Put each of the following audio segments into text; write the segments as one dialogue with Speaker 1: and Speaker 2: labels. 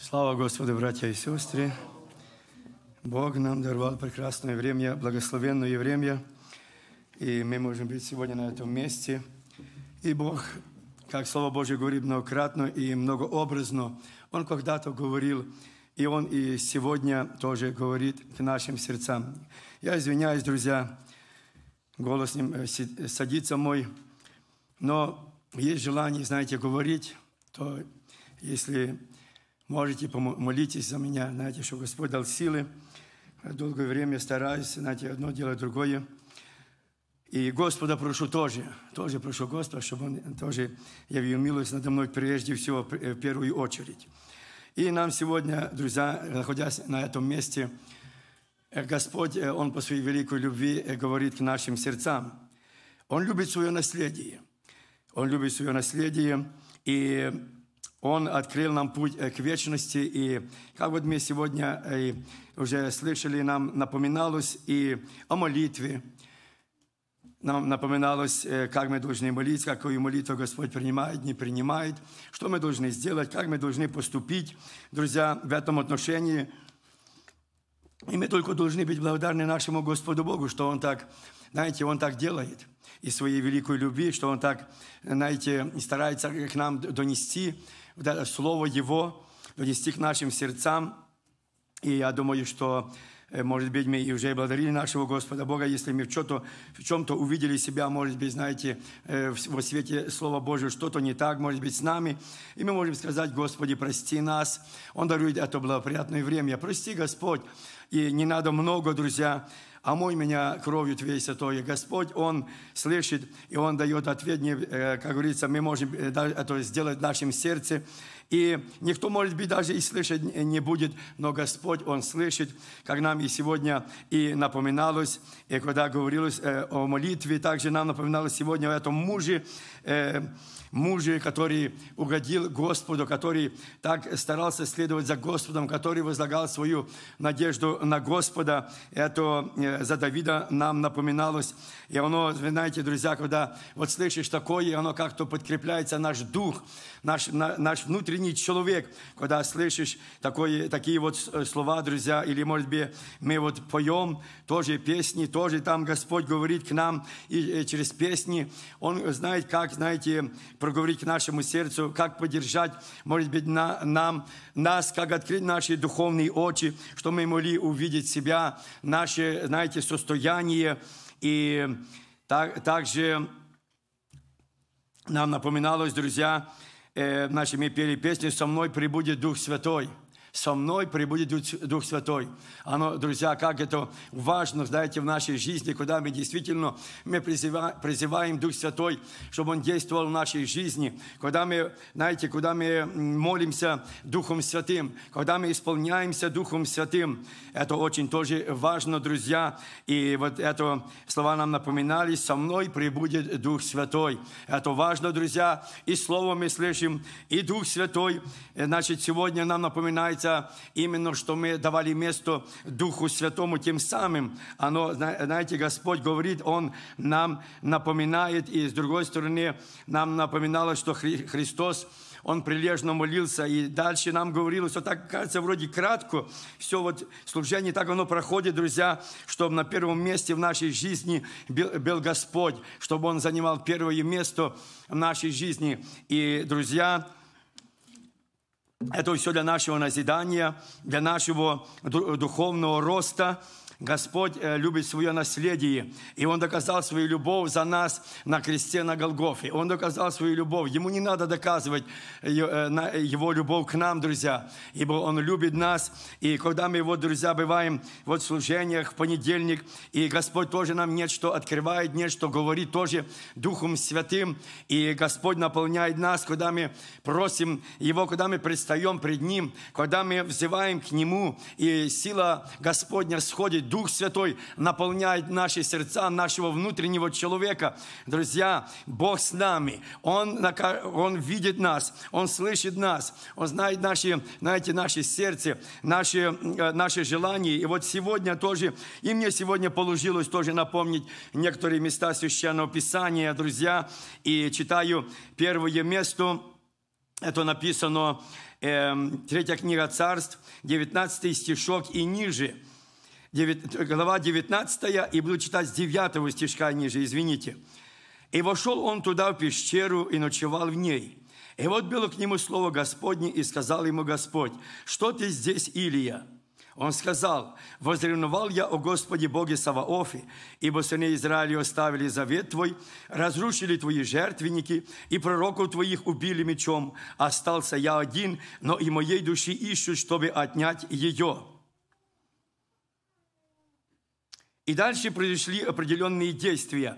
Speaker 1: Слава Господу, братья и сестры! Бог нам даровал прекрасное время, благословенное время, и мы можем быть сегодня на этом месте. И Бог, как Слово Божье говорит многократно и многообразно, Он когда-то говорил, и Он и сегодня тоже говорит к нашим сердцам. Я извиняюсь, друзья, голос с ним э, садится мой, но есть желание, знаете, говорить, то если Можете помолитесь за меня, знаете, чтобы Господь дал силы. Долгое время стараюсь, знаете, одно дело, другое. И Господа прошу тоже, тоже прошу Господа, чтобы Он тоже явил милость надо мной прежде всего, э, в первую очередь. И нам сегодня, друзья, находясь на этом месте, э, Господь, э, Он по своей великой любви говорит к нашим сердцам. Он любит свое наследие. Он любит свое наследие. И он открыл нам путь э, к вечности. И как вот мы сегодня э, уже слышали, нам напоминалось и о молитве. Нам напоминалось, э, как мы должны молиться, какую молитву Господь принимает, не принимает, что мы должны сделать, как мы должны поступить, друзья, в этом отношении. И мы только должны быть благодарны нашему Господу Богу, что Он так, знаете, Он так делает – и своей великой любви, что Он так, знаете, старается к нам донести Слово Его, донести к нашим сердцам. И я думаю, что, э, может быть, мы и уже благодарили нашего Господа Бога, если мы в чем-то, в чем-то увидели себя, может быть, знаете, э, во свете Слова Божьего что-то не так, может быть, с нами. И мы можем сказать, Господи, прости нас. Он дарует это благоприятное время. Прости, Господь. И не надо много, друзья, омой меня кровью Твоей святой. Господь, Он слышит, и Он дает ответ, не, э, как говорится, мы можем это э, сделать в нашем сердце. И никто, может быть, даже и слышать не будет, но Господь, Он слышит, как нам и сегодня и напоминалось, и когда говорилось э, о молитве, также нам напоминалось сегодня о этом муже, муже, который угодил Господу, который так старался следовать за Господом, который возлагал свою надежду на Господа. Это за Давида нам напоминалось. И оно, знаете, друзья, когда вот слышишь такое, оно как-то подкрепляется, наш дух, наш, на, наш внутренний человек, когда слышишь такое, такие вот э, слова, друзья, или, может быть, мы вот поем тоже песни, тоже там Господь говорит к нам и, и э, через песни. Он знает, как, знаете, проговорить к нашему сердцу, как поддержать, может быть, на, нам, нас, как открыть наши духовные очи, что мы могли увидеть себя, наши, знаете, знаете, состояние. И так, также нам напоминалось, друзья, э, значит, пели песню «Со мной прибудет Дух Святой» со мной прибудет Дух Святой. Оно, друзья, как это важно, знаете, в нашей жизни, куда мы действительно мы призываем, призываем Дух Святой, чтобы Он действовал в нашей жизни. Когда мы, знаете, куда мы молимся Духом Святым, когда мы исполняемся Духом Святым, это очень тоже важно, друзья. И вот это слова нам напоминали, со мной прибудет Дух Святой. Это важно, друзья. И Слово мы слышим, и Дух Святой. Значит, сегодня нам напоминается Хотя именно, что мы давали место Духу Святому, тем самым, оно, знаете, Господь говорит, Он нам напоминает, и с другой стороны, нам напоминало, что Хри Христос, он прилежно молился, и дальше нам говорилось, что так, кажется, вроде кратко, все вот служение так оно проходит, друзья, чтобы на первом месте в нашей жизни был Господь, чтобы Он занимал первое место в нашей жизни. И, друзья, это все для нашего назидания, для нашего духовного роста – Господь э, любит свое наследие, и Он доказал свою любовь за нас на кресте на Голгофе. Он доказал свою любовь. Ему не надо доказывать э, Его любовь к нам, друзья, ибо Он любит нас. И когда мы, вот, друзья, бываем вот в служениях в понедельник, и Господь тоже нам нет что открывает, нет что говорит тоже Духом Святым, и Господь наполняет нас, когда мы просим Его, когда мы предстаем пред Ним, когда мы взываем к Нему, и сила Господня сходит Дух Святой наполняет наши сердца, нашего внутреннего человека. Друзья, Бог с нами. Он, он видит нас, Он слышит нас, Он знает наши, знаете, наши сердце, наши, э, наши желания. И вот сегодня тоже, и мне сегодня получилось тоже напомнить некоторые места Священного Писания, друзья, и читаю первое место, это написано, э, третья книга царств, 19 стишок и ниже – 9, глава 19, и буду читать с 9 стишка ниже, извините. «И вошел он туда, в пещеру, и ночевал в ней. И вот было к нему слово Господне, и сказал ему Господь, «Что ты здесь, Илия?» Он сказал, «Возревновал я о Господе Боге Саваофе, ибо сыны Израиля оставили завет Твой, разрушили Твои жертвенники, и пророков Твоих убили мечом. Остался я один, но и моей души ищут, чтобы отнять ее». И дальше произошли определенные действия.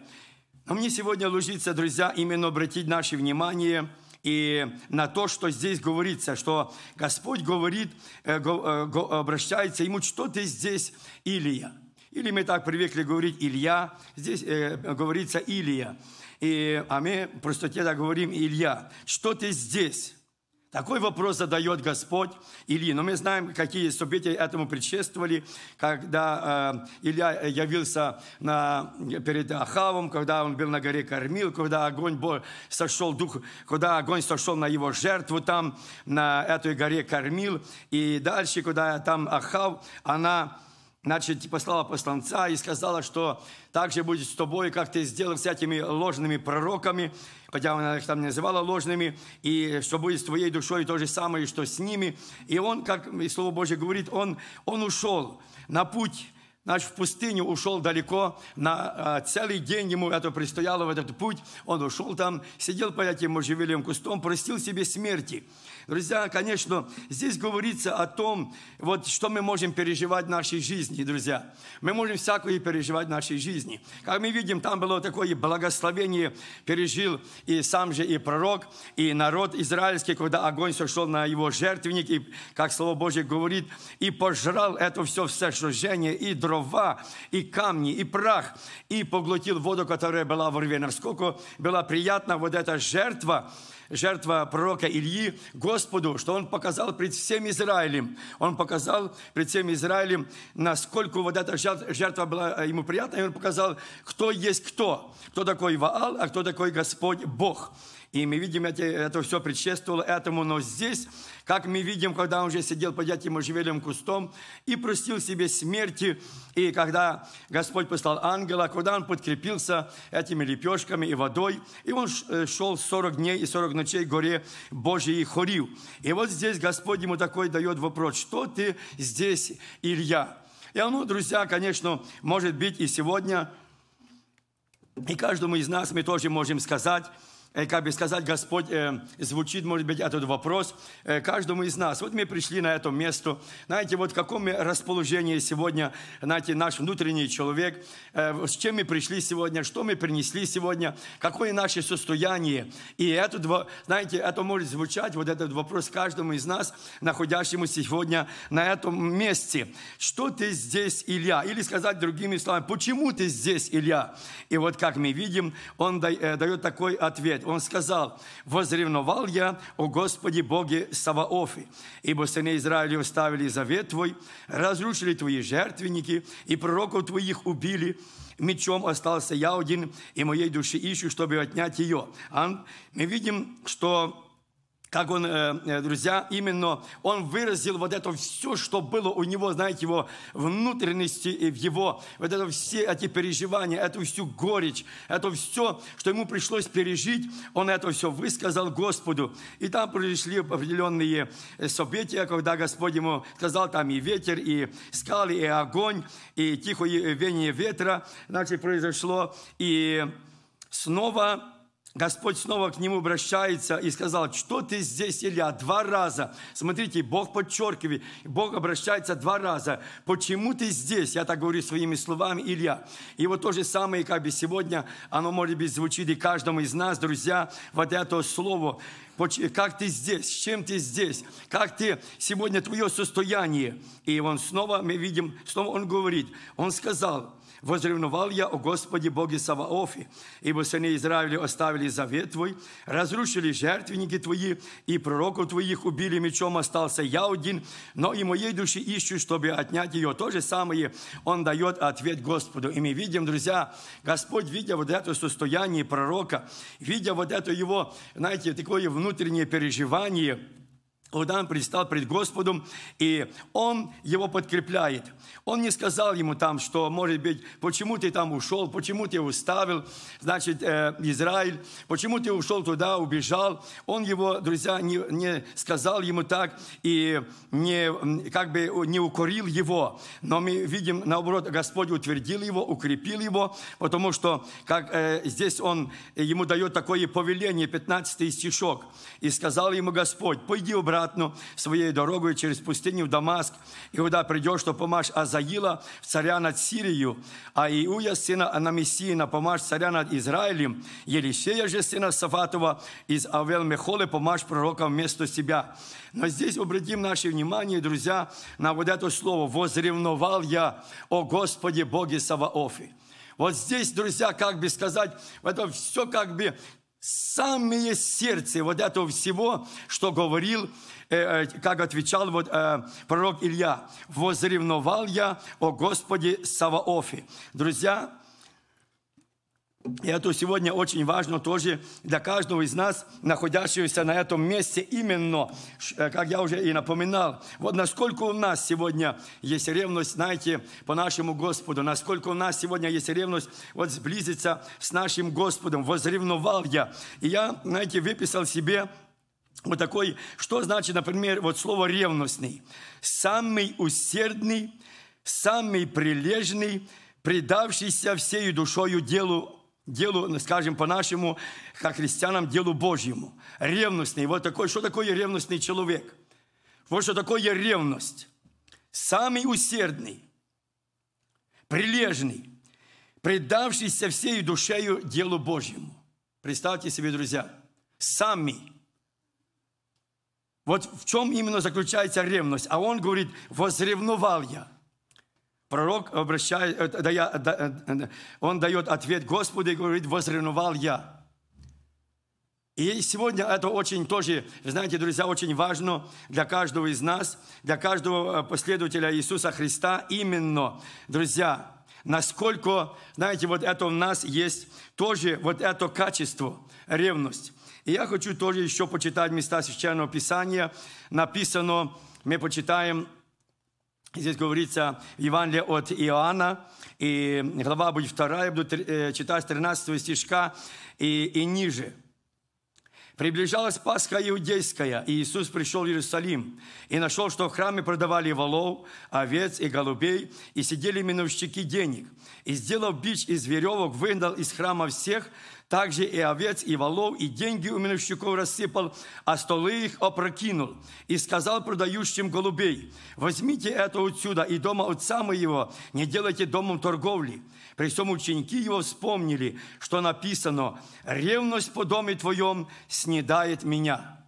Speaker 1: Но мне сегодня лужится, друзья, именно обратить наше внимание и на то, что здесь говорится, что Господь говорит, э, э, обращается ему, что ты здесь, Илия. Или мы так привыкли говорить Илья, здесь э, говорится Илия. И, а мы просто простоте говорим Илья. Что ты здесь? Такой вопрос задает Господь Ильи. Но мы знаем, какие события этому предшествовали, когда э, Илья явился на, перед Ахавом, когда он был на горе Кормил, когда огонь сошел, дух, когда огонь сошел на его жертву там, на этой горе Кормил. И дальше, когда там Ахав, она Значит, послала посланца и сказала, что так же будет с тобой, как ты сделал с этими ложными пророками, хотя она их там называла ложными, и что будет с твоей душой то же самое, что с ними. И он, как и Слово Божье говорит, он, он ушел на путь Значит, в пустыню ушел далеко, на а, целый день ему это предстояло, в этот путь. Он ушел там, сидел под этим можжевелым кустом, простил себе смерти. Друзья, конечно, здесь говорится о том, вот что мы можем переживать в нашей жизни, друзья. Мы можем всякое переживать в нашей жизни. Как мы видим, там было такое благословение, пережил и сам же и пророк, и народ израильский, когда огонь сошел на его жертвенник, и, как Слово Божье говорит, и пожрал это все, все сожжение, и дрова, и камни, и прах, и поглотил воду, которая была в рве. Насколько была приятна вот эта жертва, жертва пророка Ильи Господу, что он показал пред всем Израилем. Он показал пред всем Израилем, насколько вот эта жертва была э, ему приятна, и он показал, кто есть кто, кто такой Ваал, а кто такой Господь Бог. И мы видим, эти, это все предшествовало этому. Но здесь, как мы видим, когда он уже сидел под этим можжевелым кустом и простил себе смерти, и когда Господь послал ангела, куда он подкрепился этими лепешками и водой, и он шел э, 40 дней и 40 ночей в горе Божьей Хорил. И вот здесь Господь ему такой дает вопрос, что ты здесь, Илья? И оно, друзья, конечно, может быть и сегодня, и каждому из нас мы тоже можем сказать, Э, как бы сказать, Господь э, звучит, может быть, этот вопрос э, каждому из нас. Вот мы пришли на это место. Знаете, вот в каком мы расположении сегодня, знаете, наш внутренний человек, э, с чем мы пришли сегодня, что мы принесли сегодня, какое наше состояние. И этот, знаете, это может звучать, вот этот вопрос каждому из нас, находящемуся сегодня на этом месте. Что ты здесь, Илья? Или сказать другими словами, почему ты здесь, Илья? И вот как мы видим, он э, дает такой ответ он сказал, «Возревновал я, о Господи Боге Саваофе, ибо сыны Израиля оставили завет Твой, разрушили Твои жертвенники, и пророков Твоих убили, мечом остался я один, и моей души ищу, чтобы отнять ее». А мы видим, что так он, э, э, друзья, именно он выразил вот это все, что было у него, знаете, его внутренности и в его, вот это все эти переживания, эту всю горечь, это все, что ему пришлось пережить, он это все высказал Господу. И там произошли определенные э, события, когда Господь ему сказал, там и ветер, и скалы, и огонь, и тихое вение ветра, значит, произошло, и снова Господь снова к нему обращается и сказал, что ты здесь, Илья, два раза. Смотрите, Бог подчеркивает, Бог обращается два раза. Почему ты здесь? Я так говорю своими словами, Илья. И вот то же самое, как бы сегодня, оно, может быть, звучит и каждому из нас, друзья, вот это слово. Как ты здесь? С чем ты здесь? Как ты сегодня, твое состояние? И он снова, мы видим, снова он говорит, он сказал, возревновал я о Господе Боге Саваофе, ибо сыны Израиля оставили завет Твой, разрушили жертвенники Твои, и пророков Твоих убили мечом, остался я один, но и моей души ищу, чтобы отнять ее. То же самое он дает ответ Господу. И мы видим, друзья, Господь, видя вот это состояние пророка, видя вот это его, знаете, такое внутреннее переживание, Лудан предстал пред Господом, и он его подкрепляет. Он не сказал ему там, что, может быть, почему ты там ушел, почему ты уставил, значит, э, Израиль, почему ты ушел туда, убежал. Он его, друзья, не, не сказал ему так и не, как бы не укорил его. Но мы видим, наоборот, Господь утвердил его, укрепил его, потому что, как э, здесь он ему дает такое повеление, 15 стишок, и сказал ему Господь, пойди, брат, обратно своей дорогой через пустыню в Дамаск. И когда придешь, что помажь Азаила, царя над Сирией, а Иуя, сына на помажь царя над Израилем, Елисея же, сына Сафатова, из Авел-Мехолы, помажь пророка вместо себя. Но здесь обратим наше внимание, друзья, на вот это слово «возревновал я, о Господе Боге Саваофе». Вот здесь, друзья, как бы сказать, это все как бы самое сердце вот этого всего, что говорил, э, э, как отвечал вот, э, пророк Илья. «Возревновал я о Господе Саваофе». Друзья, и это сегодня очень важно тоже для каждого из нас, находящегося на этом месте именно, э, как я уже и напоминал. Вот насколько у нас сегодня есть ревность, знаете, по нашему Господу, насколько у нас сегодня есть ревность вот сблизиться с нашим Господом. Возревновал я. И я, знаете, выписал себе вот такой, что значит, например, вот слово «ревностный». «Самый усердный, самый прилежный, предавшийся всею душою делу Делу, скажем по-нашему, как христианам, делу Божьему. Ревностный. Вот такой, что такое ревностный человек? Вот что такое ревность. Самый усердный, прилежный, предавшийся всей душею делу Божьему. Представьте себе, друзья, сами. Вот в чем именно заключается ревность. А он говорит, возревновал я. Пророк обращает, он дает ответ Господу и говорит, возреновал я. И сегодня это очень тоже, знаете, друзья, очень важно для каждого из нас, для каждого э, последователя Иисуса Христа именно, друзья, насколько, знаете, вот это у нас есть тоже вот это качество, ревность. И я хочу тоже еще почитать места Священного Писания. Написано, мы почитаем Здесь говорится в Евангелии от Иоанна, и глава будет вторая, я буду э, читать 13 стишка и, и ниже. Приближалась Пасха Иудейская, и Иисус пришел в Иерусалим, и нашел, что в храме продавали волов, овец и голубей, и сидели минувщики денег. И, сделав бич из веревок, выгнал из храма всех, также и овец, и волов, и деньги у миновщиков рассыпал, а столы их опрокинул. И сказал продающим голубей, возьмите это отсюда и дома отца моего, не делайте домом торговли. При всем ученики его вспомнили, что написано, ревность по доме твоем снедает меня.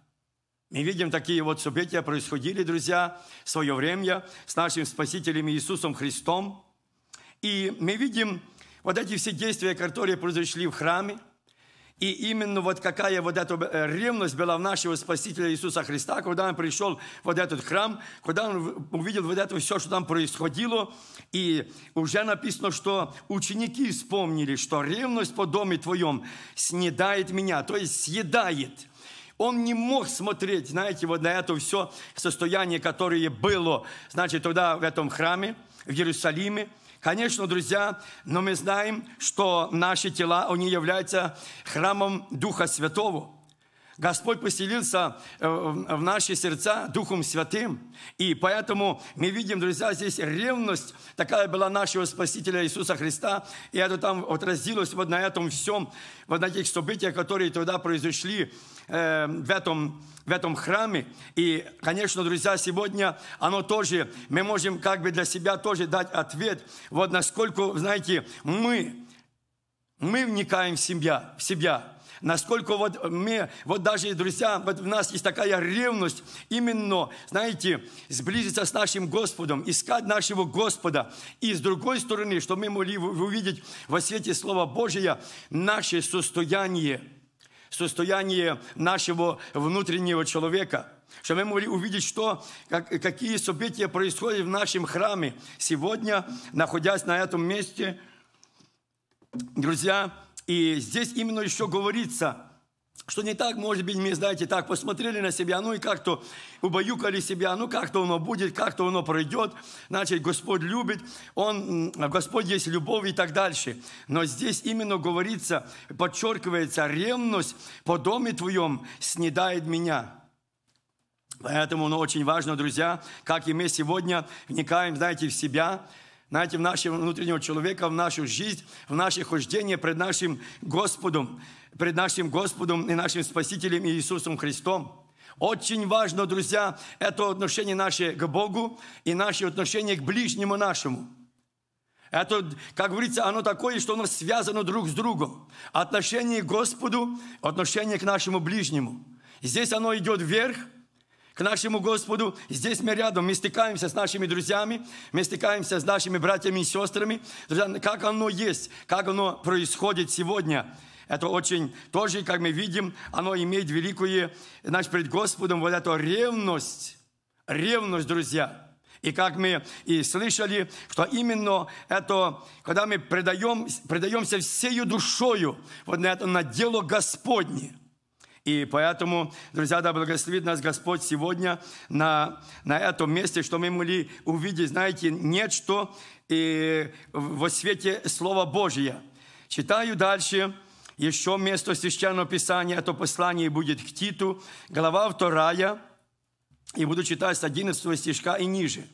Speaker 1: Мы видим, такие вот события происходили, друзья, в свое время с нашим Спасителем Иисусом Христом. И мы видим вот эти все действия, которые произошли в храме, и именно вот какая вот эта э, ревность была в нашего Спасителя Иисуса Христа, когда он пришел в вот этот храм, когда он увидел вот это все, что там происходило. И уже написано, что ученики вспомнили, что ревность по доме твоем снедает меня, то есть съедает. Он не мог смотреть, знаете, вот на это все состояние, которое было, значит, тогда в этом храме, в Иерусалиме – Конечно, друзья, но мы знаем, что наши тела, они являются храмом Духа Святого. Господь поселился э, в наши сердца Духом Святым. И поэтому мы видим, друзья, здесь ревность такая была нашего Спасителя Иисуса Христа. И это там отразилось вот на этом всем, вот на тех событиях, которые тогда произошли Эм, в, этом, в этом храме. И, конечно, друзья, сегодня оно тоже, мы можем как бы для себя тоже дать ответ, вот насколько, знаете, мы, мы вникаем в себя, в себя, насколько вот мы, вот даже, друзья, вот у нас есть такая ревность именно, знаете, сблизиться с нашим Господом, искать нашего Господа. И с другой стороны, что мы могли увидеть во свете Слова Божия наше состояние – состояние нашего внутреннего человека, что мы могли увидеть, что, как, какие события происходят в нашем храме сегодня, находясь на этом месте. Друзья, и здесь именно еще говорится – что не так, может быть, мы, знаете, так посмотрели на себя, ну и как-то убаюкали себя, ну как-то оно будет, как-то оно пройдет, значит, Господь любит, Он, Господь есть любовь и так дальше. Но здесь именно говорится, подчеркивается, ревность по доме твоем снедает меня. Поэтому, ну, очень важно, друзья, как и мы сегодня вникаем, знаете, в себя, знаете, в нашего внутреннего человека, в нашу жизнь, в наше хождение пред нашим Господом пред нашим Господом и нашим Спасителем Иисусом Христом. Очень важно, друзья, это отношение наше к Богу и наше отношение к ближнему нашему. Это, как говорится, оно такое, что оно связано друг с другом. Отношение к Господу, отношение к нашему ближнему. Здесь оно идет вверх, к нашему Господу. Здесь мы рядом, мы стыкаемся с нашими друзьями, мы стыкаемся с нашими братьями и сестрами. Друзья, как оно есть, как оно происходит сегодня – это очень тоже, как мы видим, оно имеет великую, значит, пред Господом вот эту ревность. Ревность, друзья. И как мы и слышали, что именно это, когда мы предаем, предаемся всею душою вот на это, на дело Господне. И поэтому, друзья, да благословит нас Господь сегодня на, на этом месте, что мы могли увидеть, знаете, нечто и э, во свете Слова Божия. Читаю дальше еще место Священного Писания, это а послание будет к Титу, глава 2, и буду читать с 11 стишка и ниже.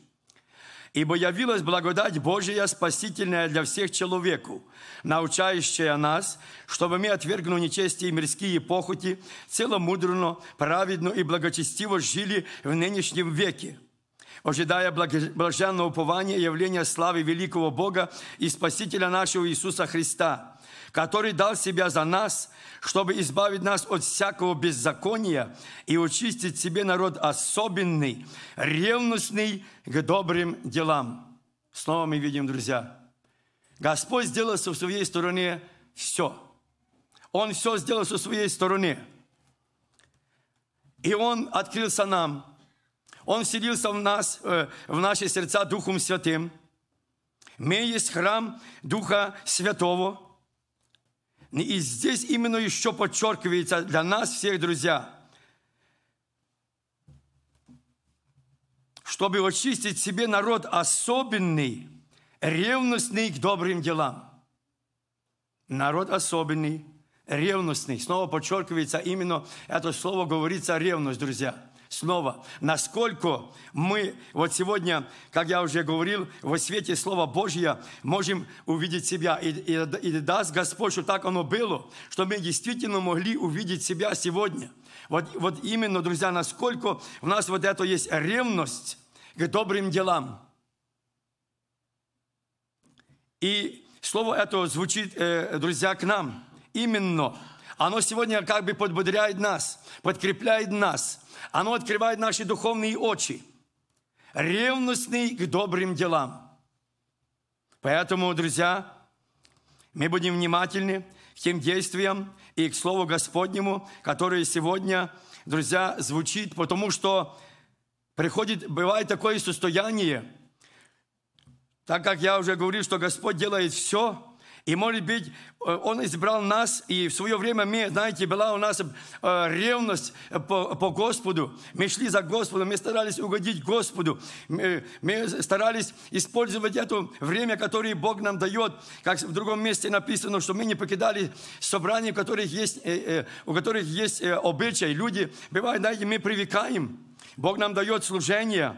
Speaker 1: «Ибо явилась благодать Божия, спасительная для всех человеку, научающая нас, чтобы мы, отвергнув нечестие и мирские похоти, целомудренно, праведно и благочестиво жили в нынешнем веке» ожидая блаженного упования явления славы великого Бога и Спасителя нашего Иисуса Христа, который дал себя за нас, чтобы избавить нас от всякого беззакония и очистить себе народ особенный, ревностный к добрым делам. Снова мы видим, друзья, Господь сделал со своей стороны все. Он все сделал со своей стороны. И Он открылся нам – он вселился в нас, э, в наши сердца Духом Святым. Мы есть храм Духа Святого. И здесь именно еще подчеркивается для нас всех, друзья, чтобы очистить себе народ особенный, ревностный к добрым делам. Народ особенный, ревностный. Снова подчеркивается именно это слово говорится ревность, друзья снова. Насколько мы вот сегодня, как я уже говорил, во свете Слова Божьего можем увидеть себя. И, и, и даст Господь, что так оно было, что мы действительно могли увидеть себя сегодня. Вот, вот именно, друзья, насколько у нас вот это есть ревность к добрым делам. И слово это звучит, э, друзья, к нам. Именно оно сегодня как бы подбодряет нас, подкрепляет нас. Оно открывает наши духовные очи. Ревностный к добрым делам. Поэтому, друзья, мы будем внимательны к тем действиям и к Слову Господнему, которое сегодня, друзья, звучит, потому что приходит, бывает такое состояние, так как я уже говорил, что Господь делает все, и, может быть, э, Он избрал нас, и в свое время, мы, знаете, была у нас э, ревность э, по, по Господу. Мы шли за Господом, мы старались угодить Господу. Мы, мы старались использовать это время, которое Бог нам дает. Как в другом месте написано, что мы не покидали собрания, у которых есть, у которых есть обычаи. Люди, бывает, знаете, мы привыкаем. Бог нам дает служение,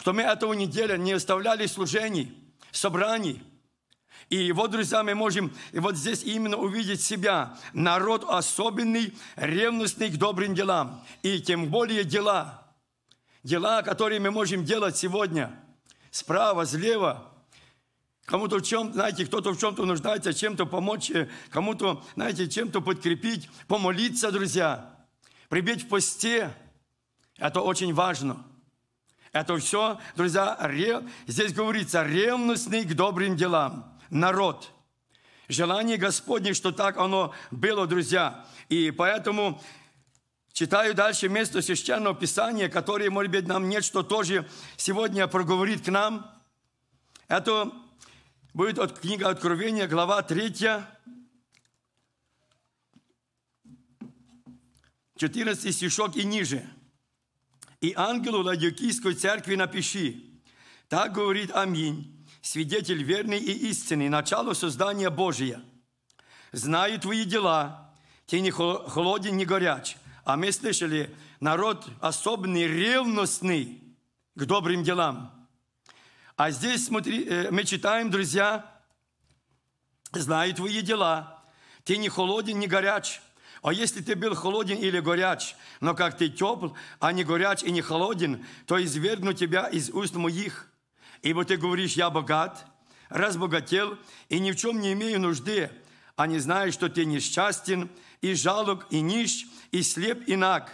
Speaker 1: что мы этого неделя не оставляли служений, собраний – и вот, друзья, мы можем и вот здесь именно увидеть себя. Народ особенный, ревностный к добрым делам. И тем более дела. Дела, которые мы можем делать сегодня. Справа, слева. Кому-то в чем, знаете, кто-то в чем-то нуждается, чем-то помочь, э, кому-то, знаете, чем-то подкрепить, помолиться, друзья, прибить в посте. Это очень важно. Это все, друзья, рев... здесь говорится, ревностный к добрым делам народ. Желание Господне, что так оно было, друзья. И поэтому читаю дальше место Священного Писания, которое, может быть, нам нет, что тоже сегодня проговорит к нам. Это будет от книга Откровения, глава 3, 14 стишок и ниже. «И ангелу Ладикийской церкви напиши, так говорит Аминь, свидетель верный и истинный, начало создания Божия. Знаю твои дела, ты не холоден, не горяч. А мы слышали, народ особенный, ревностный к добрым делам. А здесь смотри, э, мы читаем, друзья, знаю твои дела, ты не холоден, не горяч. А если ты был холоден или горяч, но как ты тепл, а не горяч и не холоден, то извергну тебя из уст моих – Ибо ты говоришь, я богат, разбогател и ни в чем не имею нужды, а не знаешь, что ты несчастен, и жалок, и нищ, и слеп, и наг.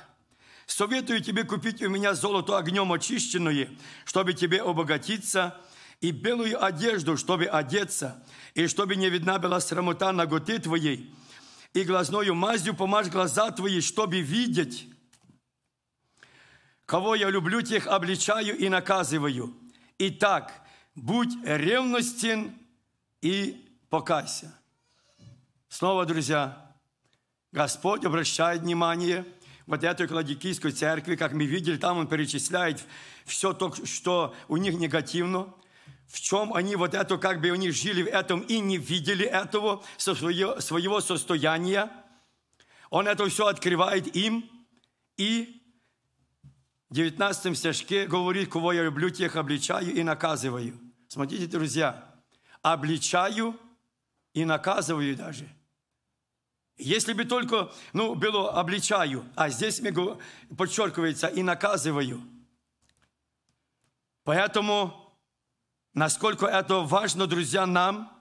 Speaker 1: Советую тебе купить у меня золото огнем очищенное, чтобы тебе обогатиться, и белую одежду, чтобы одеться, и чтобы не видна была срамота наготы твоей, и глазною мазью помажь глаза твои, чтобы видеть. Кого я люблю, тех обличаю и наказываю – Итак, будь ревностен и покайся. Снова, друзья, Господь обращает внимание – вот этой Кладикийской церкви, как мы видели, там он перечисляет все то, что у них негативно, в чем они вот это, как бы они жили в этом и не видели этого со своего, своего состояния. Он это все открывает им и в 19 стишке говорит, кого я люблю, тех обличаю и наказываю. Смотрите, друзья, обличаю и наказываю даже. Если бы только, ну, было обличаю, а здесь мне подчеркивается и наказываю. Поэтому, насколько это важно, друзья, нам,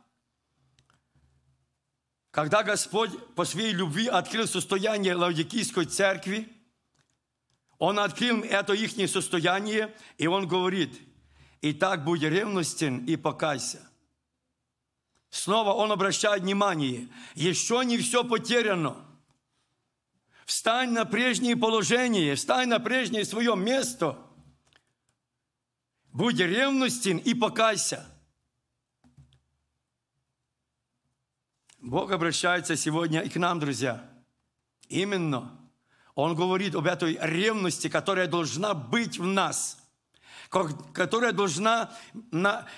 Speaker 1: когда Господь по своей любви открыл состояние Лаудикийской церкви – он открыл это их состояние, и он говорит, «И так будь ревностен и покайся». Снова он обращает внимание, еще не все потеряно. Встань на прежнее положение, встань на прежнее свое место. Будь ревностен и покайся. Бог обращается сегодня и к нам, друзья. Именно – он говорит об этой ревности, которая должна быть в нас, которая должна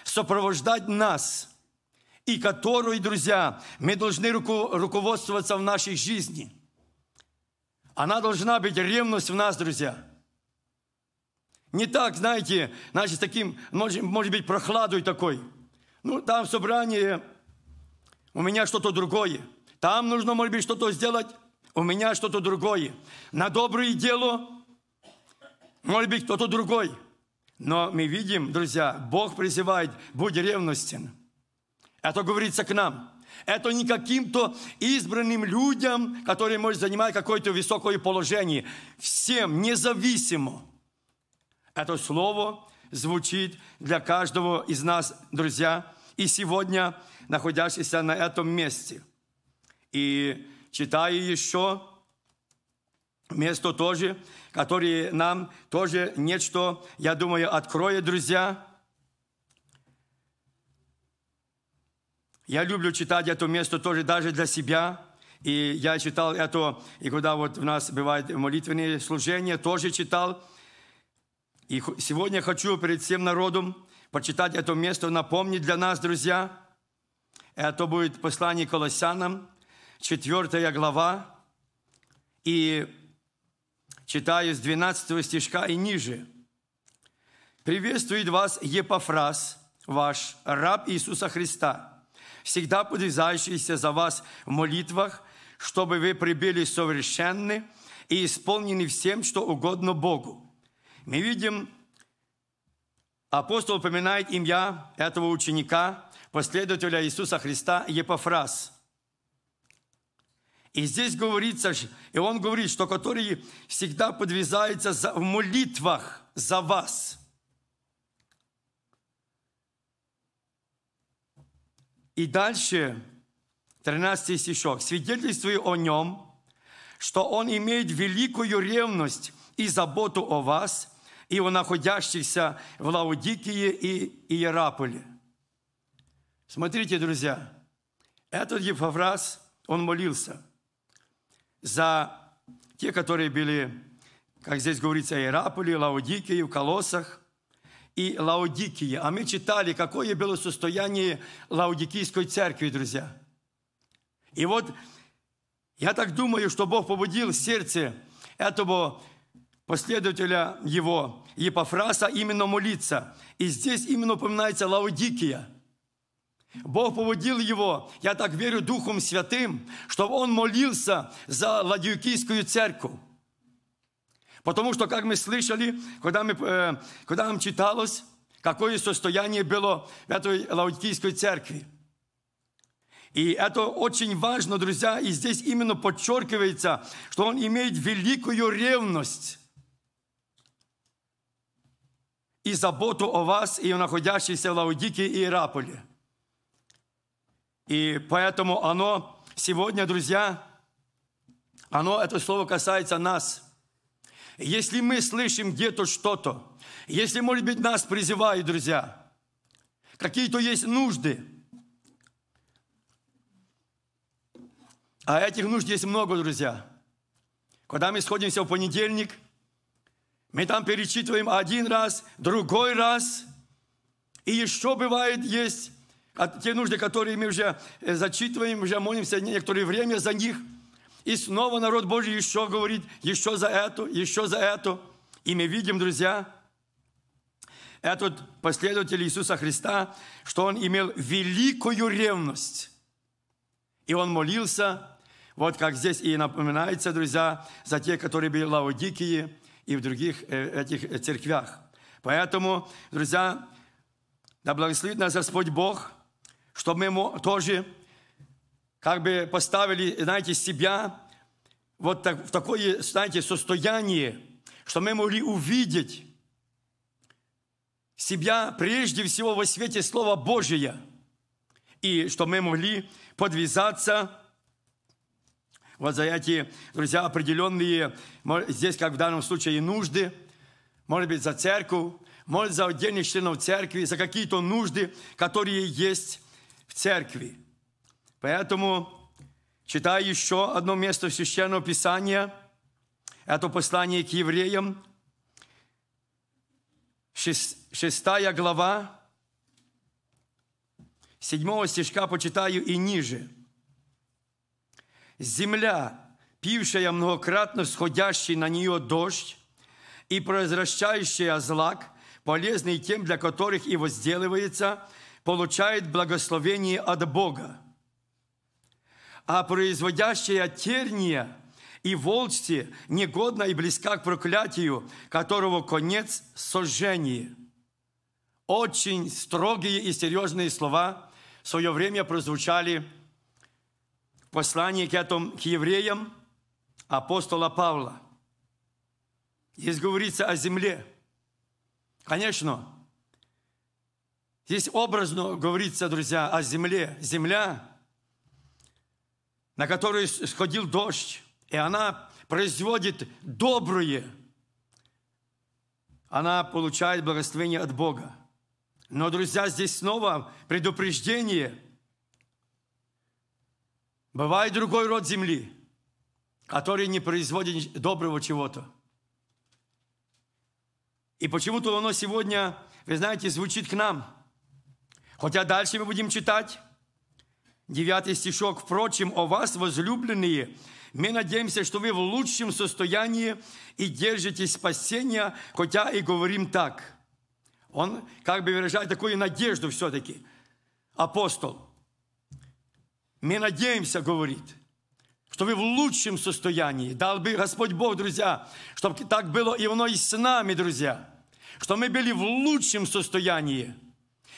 Speaker 1: сопровождать нас, и которую, друзья, мы должны руководствоваться в нашей жизни. Она должна быть ревность в нас, друзья. Не так, знаете, значит, таким, может, может быть, прохладой такой. Ну, там собрание, у меня что-то другое. Там нужно, может быть, что-то сделать у меня что-то другое. На доброе дело, может быть, кто-то другой. Но мы видим, друзья, Бог призывает, будь ревностен. Это говорится к нам. Это не каким-то избранным людям, которые, может, занимать какое-то высокое положение. Всем, независимо. Это слово звучит для каждого из нас, друзья, и сегодня, находящийся на этом месте. И читаю еще место тоже, которое нам тоже нечто, я думаю, откроет, друзья. Я люблю читать это место тоже даже для себя. И я читал это, и когда вот у нас бывают молитвенные служения, тоже читал. И сегодня хочу перед всем народом почитать это место, напомнить для нас, друзья. Это будет послание Колоссянам, 4 глава, и читаю с 12 стишка и ниже. «Приветствует вас Епофраз, ваш раб Иисуса Христа, всегда подвязающийся за вас в молитвах, чтобы вы прибыли совершенны и исполнены всем, что угодно Богу». Мы видим, апостол упоминает имя этого ученика, последователя Иисуса Христа Епофраз – и здесь говорится, и он говорит, что которые всегда подвязаются в молитвах за вас. И дальше, 13 стишок. «Свидетельствую о нем, что он имеет великую ревность и заботу о вас и о находящихся в Лаудикии и Иераполе». Смотрите, друзья, этот Ефавраз, он молился – за те, которые были, как здесь говорится, Иераполи, Лаодикии, в Колосах и Лаодикии. А мы читали, какое было состояние Лаодикийской церкви, друзья. И вот я так думаю, что Бог побудил сердце этого последователя его, Епофраса, именно молиться. И здесь именно упоминается Лаодикия – Бог поводил его, я так верю, Духом Святым, чтобы он молился за Ладьюкийскую церковь. Потому что, как мы слышали, когда, мы, э, когда нам читалось, какое состояние было в этой Лаудикийской церкви. И это очень важно, друзья, и здесь именно подчеркивается, что он имеет великую ревность и заботу о вас и о находящейся в Лаудике и Иераполе. И поэтому оно сегодня, друзья, оно, это слово касается нас. Если мы слышим где-то что-то, если, может быть, нас призывают, друзья, какие-то есть нужды, а этих нужд есть много, друзья. Когда мы сходимся в понедельник, мы там перечитываем один раз, другой раз, и еще бывает есть а те нужды, которые мы уже э, зачитываем, уже молимся некоторое время за них. И снова народ Божий еще говорит, еще за эту еще за эту, И мы видим, друзья, этот последователь Иисуса Христа, что он имел великую ревность. И он молился, вот как здесь и напоминается, друзья, за те, которые были лаудикии и в других э, этих э, церквях. Поэтому, друзья, да благословит нас Господь Бог – чтобы мы тоже как бы поставили, знаете, себя вот так, в такое, знаете, состояние, что мы могли увидеть себя прежде всего во свете Слова Божия, и что мы могли подвязаться вот за эти, друзья, определенные, здесь, как в данном случае, нужды, может быть, за церковь, может, за отдельных членов церкви, за какие-то нужды, которые есть в церкви. Поэтому читаю еще одно место Священного Писания. Это послание к евреям. Шестая глава, седьмого стишка почитаю и ниже. «Земля, пившая многократно сходящий на нее дождь и произвращающая злак, полезный тем, для которых и возделывается, получает благословение от Бога. А производящая терния и волчьи негодна и близка к проклятию, которого конец – сожжение. Очень строгие и серьезные слова в свое время прозвучали в послании к, этому, к евреям апостола Павла. Здесь говорится о земле. Конечно, Здесь образно говорится, друзья, о земле. Земля, на которую сходил дождь, и она производит доброе. Она получает благословение от Бога. Но, друзья, здесь снова предупреждение. Бывает другой род земли, который не производит доброго чего-то. И почему-то оно сегодня, вы знаете, звучит к нам – Хотя дальше мы будем читать. Девятый стишок. «Впрочем, о вас, возлюбленные, мы надеемся, что вы в лучшем состоянии и держитесь спасения, хотя и говорим так». Он как бы выражает такую надежду все-таки. Апостол. «Мы надеемся», говорит, «что вы в лучшем состоянии». Дал бы Господь Бог, друзья, чтобы так было и оно и с нами, друзья. Что мы были в лучшем состоянии –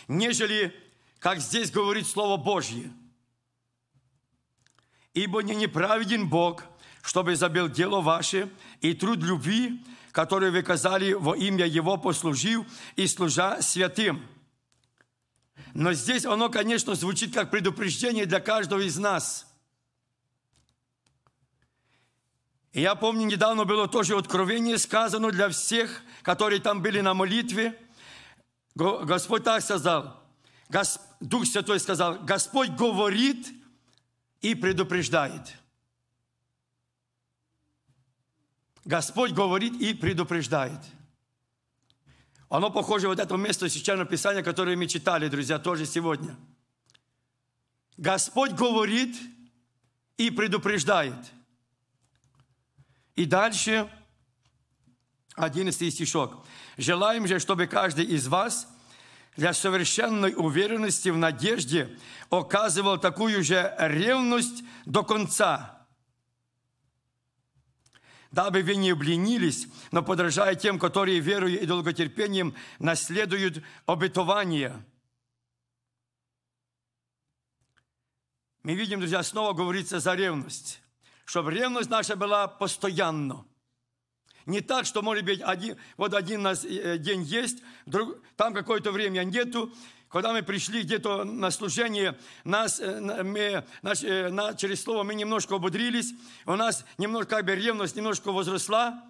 Speaker 1: нежели, как здесь говорит Слово Божье. Ибо не неправеден Бог, чтобы забил дело ваше и труд любви, который вы казали во имя Его, послужил и служа святым. Но здесь оно, конечно, звучит как предупреждение для каждого из нас – и я помню, недавно было тоже откровение сказано для всех, которые там были на молитве. Господь так сказал, Дух Святой сказал, Господь говорит и предупреждает. Господь говорит и предупреждает. Оно похоже вот этому месту Священного Писания, которое мы читали, друзья, тоже сегодня. Господь говорит и предупреждает. И дальше 11 стишок. «Желаем же, чтобы каждый из вас для совершенной уверенности в надежде оказывал такую же ревность до конца, дабы вы не обленились, но подражая тем, которые верою и долготерпением наследуют обетование». Мы видим, друзья, снова говорится за ревность, чтобы ревность наша была постоянно – не так, что, может быть, один, вот один нас э, день есть, друг, там какое-то время нету. Когда мы пришли где-то на служение, нас, э, мы, наш, э, на, через слово мы немножко ободрились, у нас немножко как бы ревность немножко возросла.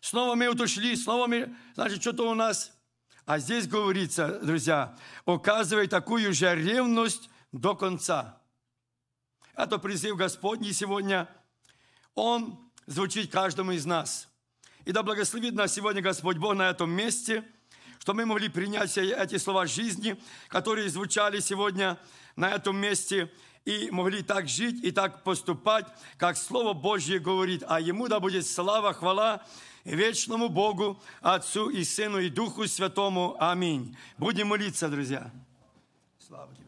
Speaker 1: Снова мы утушли, снова мы, значит, что-то у нас. А здесь говорится, друзья, оказывай такую же ревность до конца. Это призыв Господний сегодня. Он звучит каждому из нас. И да благословит нас сегодня Господь Бог на этом месте, что мы могли принять все эти слова жизни, которые звучали сегодня на этом месте, и могли так жить и так поступать, как Слово Божье говорит. А Ему да будет слава, хвала вечному Богу, Отцу и Сыну и Духу Святому. Аминь. Будем молиться, друзья. Слава